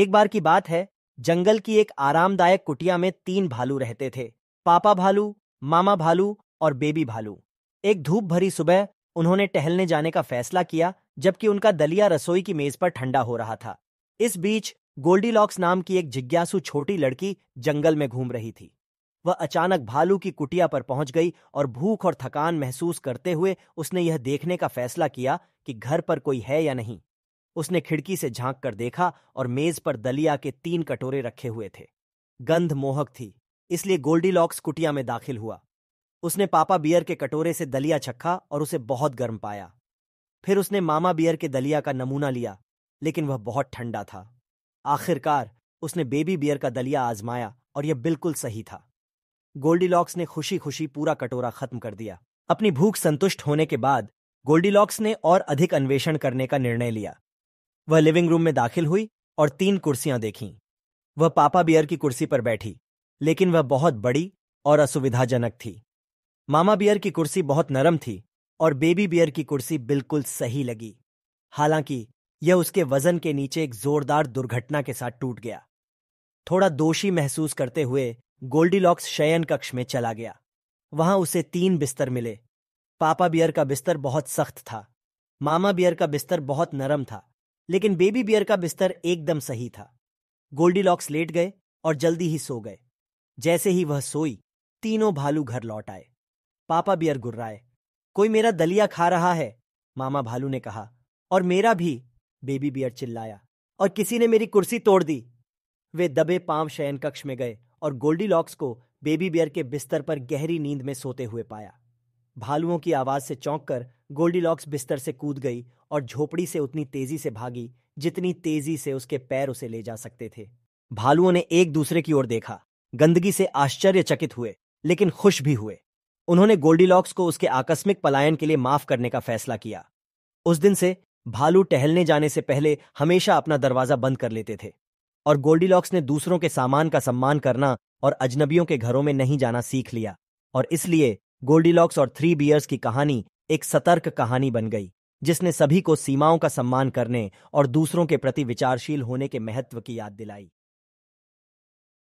एक बार की बात है जंगल की एक आरामदायक कुटिया में तीन भालू रहते थे पापा भालू मामा भालू और बेबी भालू एक धूप भरी सुबह उन्होंने टहलने जाने का फैसला किया जबकि उनका दलिया रसोई की मेज पर ठंडा हो रहा था इस बीच गोल्डीलॉक्स नाम की एक जिज्ञासु छोटी लड़की जंगल में घूम रही थी वह अचानक भालू की कुटिया पर पहुंच गई और भूख और थकान महसूस करते हुए उसने यह देखने का फैसला किया कि घर पर कोई है या नहीं उसने खिड़की से झांक कर देखा और मेज पर दलिया के तीन कटोरे रखे हुए थे गंध मोहक थी इसलिए गोल्डी लॉक्स कुटिया में दाखिल हुआ उसने पापा बियर के कटोरे से दलिया चखा और उसे बहुत गर्म पाया फिर उसने मामा बियर के दलिया का नमूना लिया लेकिन वह बहुत ठंडा था आखिरकार उसने बेबी बियर का दलिया आजमाया और यह बिल्कुल सही था गोल्डीलॉक्स ने खुशी खुशी पूरा कटोरा खत्म कर दिया अपनी भूख संतुष्ट होने के बाद गोल्डीलॉक्स ने और अधिक अन्वेषण करने का निर्णय लिया वह लिविंग रूम में दाखिल हुई और तीन कुर्सियां देखीं वह पापा बियर की कुर्सी पर बैठी लेकिन वह बहुत बड़ी और असुविधाजनक थी मामा बियर की कुर्सी बहुत नरम थी और बेबी बियर की कुर्सी बिल्कुल सही लगी हालांकि यह उसके वजन के नीचे एक जोरदार दुर्घटना के साथ टूट गया थोड़ा दोषी महसूस करते हुए गोल्डीलॉक्स शयन कक्ष में चला गया वहां उसे तीन बिस्तर मिले पापा बियर का बिस्तर बहुत सख्त था मामा बियर का बिस्तर बहुत नरम था लेकिन बेबी बियर का बिस्तर एकदम सही था गोल्डी लॉक्स लेट गए और जल्दी ही सो गए जैसे ही वह सोई तीनों भालू घर लौट आए पापा बियर गुर्राए कोई मेरा दलिया खा रहा है मामा भालू ने कहा और मेरा भी बेबी बियर चिल्लाया और किसी ने मेरी कुर्सी तोड़ दी वे दबे पांव शयन कक्ष में गए और गोल्डी लॉक्स को बेबी बियर के बिस्तर पर गहरी नींद में सोते हुए पाया भालुओं की आवाज से चौंक कर गोल्डीलॉक्स बिस्तर से कूद गई और झोपड़ी से उतनी तेजी से भागी जितनी तेजी से उसके पैर उसे ले जा सकते थे भालुओं ने एक दूसरे की ओर देखा गंदगी से आश्चर्यचकित हुए लेकिन खुश भी हुए उन्होंने गोल्डीलॉक्स को उसके आकस्मिक पलायन के लिए माफ करने का फैसला किया उस दिन से भालू टहलने जाने से पहले हमेशा अपना दरवाजा बंद कर लेते थे और गोल्डीलॉक्स ने दूसरों के सामान का सम्मान करना और अजनबियों के घरों में नहीं जाना सीख लिया और इसलिए गोल्डीलॉक्स और थ्री बियर्स की कहानी एक सतर्क कहानी बन गई जिसने सभी को सीमाओं का सम्मान करने और दूसरों के प्रति विचारशील होने के महत्व की याद दिलाई